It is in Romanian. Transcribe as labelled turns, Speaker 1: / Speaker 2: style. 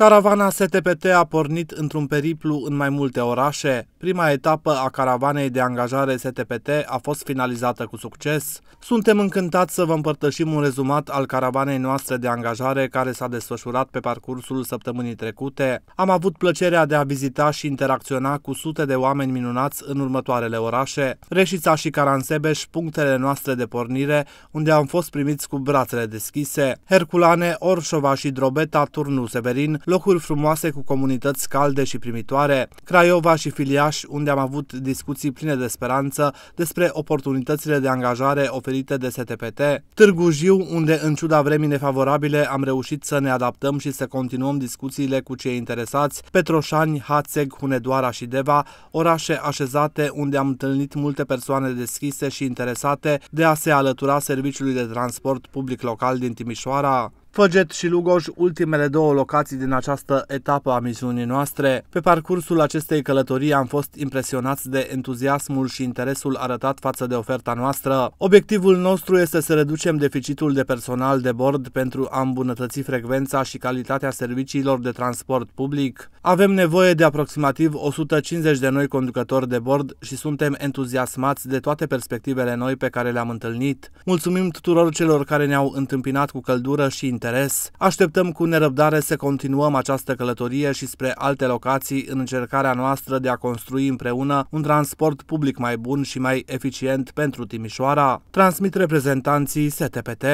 Speaker 1: Caravana STPT a pornit într-un periplu în mai multe orașe. Prima etapă a caravanei de angajare STPT a fost finalizată cu succes. Suntem încântați să vă împărtășim un rezumat al caravanei noastre de angajare care s-a desfășurat pe parcursul săptămânii trecute. Am avut plăcerea de a vizita și interacționa cu sute de oameni minunați în următoarele orașe, Reșița și Caransebeș, punctele noastre de pornire, unde am fost primiți cu brațele deschise. Herculane, Orșova și Drobeta, Turnu Severin, locuri frumoase cu comunități calde și primitoare, Craiova și Filiaș, unde am avut discuții pline de speranță despre oportunitățile de angajare oferite de STPT, Târgu Jiu, unde în ciuda vremii nefavorabile am reușit să ne adaptăm și să continuăm discuțiile cu cei interesați, Petroșani, Hațeg, Hunedoara și Deva, orașe așezate unde am întâlnit multe persoane deschise și interesate de a se alătura serviciului de transport public local din Timișoara. Făget și Lugoj, ultimele două locații din această etapă a misiunii noastre. Pe parcursul acestei călătorii am fost impresionați de entuziasmul și interesul arătat față de oferta noastră. Obiectivul nostru este să reducem deficitul de personal de bord pentru a îmbunătăți frecvența și calitatea serviciilor de transport public. Avem nevoie de aproximativ 150 de noi conducători de bord și suntem entuziasmați de toate perspectivele noi pe care le-am întâlnit. Mulțumim tuturor celor care ne-au întâmpinat cu căldură și interes interes. Așteptăm cu nerăbdare să continuăm această călătorie și spre alte locații în încercarea noastră de a construi împreună un transport public mai bun și mai eficient pentru Timișoara, transmit reprezentanții STPT.